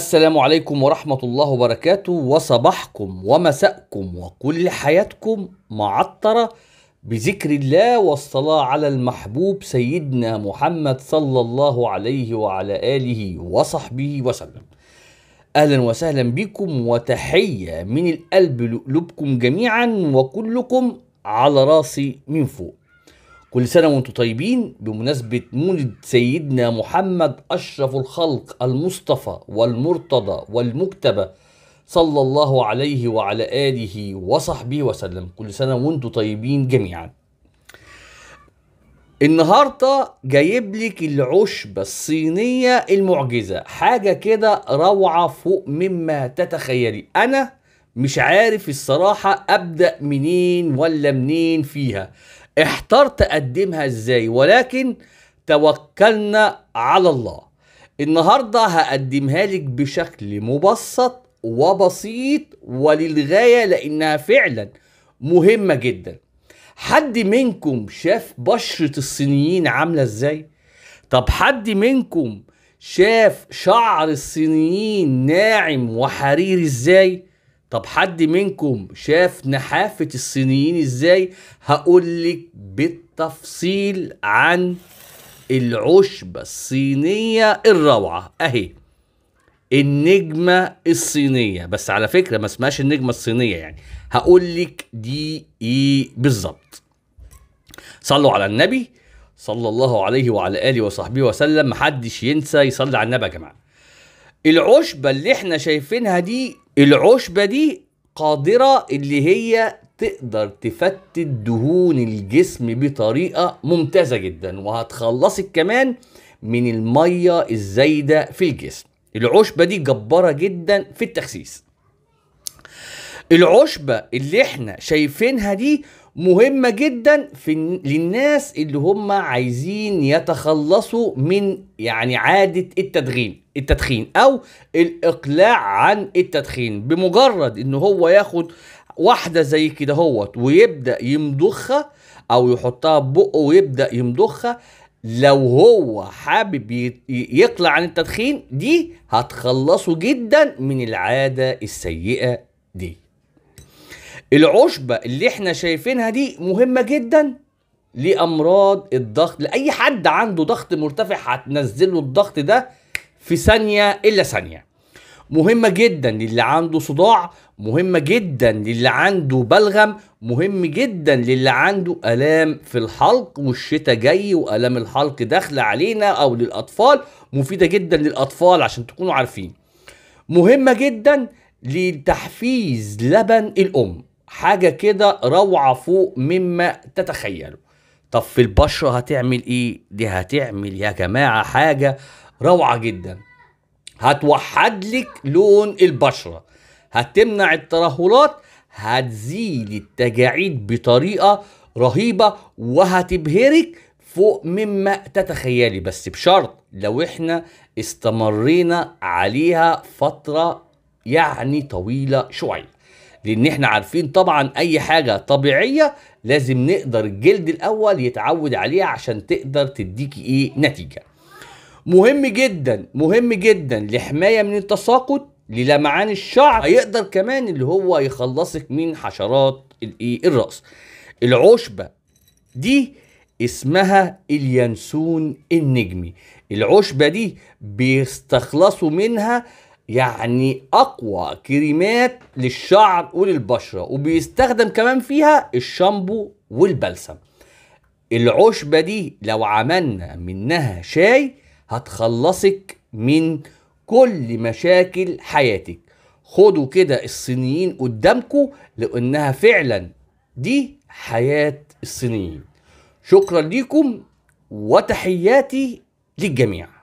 السلام عليكم ورحمة الله وبركاته وصباحكم ومساءكم وكل حياتكم معطرة بذكر الله والصلاة على المحبوب سيدنا محمد صلى الله عليه وعلى آله وصحبه وسلم أهلا وسهلا بكم وتحية من القلب لقلوبكم جميعا وكلكم على راسي من فوق كل سنة وانتم طيبين بمناسبة مولد سيدنا محمد أشرف الخلق المصطفى والمرتضى والمكتبة صلى الله عليه وعلى آله وصحبه وسلم كل سنة وانتم طيبين جميعا النهاردة جايب لك العشبة الصينية المعجزة حاجة كده روعة فوق مما تتخيلي أنا مش عارف الصراحة أبدأ منين ولا منين فيها احترت اقدمها ازاي ولكن توكلنا على الله النهارده هقدمها لك بشكل مبسط وبسيط وللغايه لانها فعلا مهمه جدا حد منكم شاف بشره الصينيين عامله ازاي طب حد منكم شاف شعر الصينيين ناعم وحرير ازاي طب حد منكم شاف نحافة الصينيين ازاي هقول لك بالتفصيل عن العشبة الصينية الروعة اهي النجمة الصينية بس على فكرة ما اسمهاش النجمة الصينية يعني هقول لك دي ايه بالظبط صلوا على النبي صلى الله عليه وعلى اله وصحبه وسلم محدش ينسى يصلي على النبي يا جماعه العشبة اللي احنا شايفينها دي العشبة دي قادرة اللي هي تقدر تفتت دهون الجسم بطريقة ممتازة جدا وهتخلصك كمان من المية الزايدة في الجسم العشبة دي جبارة جدا في التخسيس العشبه اللي احنا شايفينها دي مهمه جدا في للناس اللي هم عايزين يتخلصوا من يعني عاده التدخين التدخين او الاقلاع عن التدخين بمجرد ان هو ياخد واحده زي كده هوت ويبدا يمضخها او يحطها ببقه ويبدا يمضخها لو هو حابب يقلع عن التدخين دي هتخلصه جدا من العاده السيئه دي العشبه اللي احنا شايفينها دي مهمه جدا لامراض الضغط لاي حد عنده ضغط مرتفع هتنزل الضغط ده في ثانيه الا ثانيه مهمه جدا للي عنده صداع مهمه جدا للي عنده بلغم مهم جدا للي عنده الام في الحلق والشتاء جاي والام الحلق داخل علينا او للاطفال مفيده جدا للاطفال عشان تكونوا عارفين مهمه جدا لتحفيز لبن الام حاجه كده روعه فوق مما تتخيلوا طب في البشره هتعمل ايه دي هتعمل يا جماعه حاجه روعه جدا هتوحد لك لون البشره هتمنع الترهلات هتزيل التجاعيد بطريقه رهيبه وهتبهرك فوق مما تتخيلي بس بشرط لو احنا استمرينا عليها فتره يعني طويله شويه لان احنا عارفين طبعا اي حاجه طبيعيه لازم نقدر الجلد الاول يتعود عليها عشان تقدر تديك ايه نتيجه مهم جدا مهم جدا لحمايه من التساقط للمعان الشعر هيقدر كمان اللي هو يخلصك من حشرات الايه الراس العشبه دي اسمها اليانسون النجمي العشبه دي بيستخلصوا منها يعني اقوى كريمات للشعر وللبشره وبيستخدم كمان فيها الشامبو والبلسم العشبه دي لو عملنا منها شاي هتخلصك من كل مشاكل حياتك خدوا كده الصينيين قدامكم لانها فعلا دي حياه الصينيين شكرا ليكم وتحياتي للجميع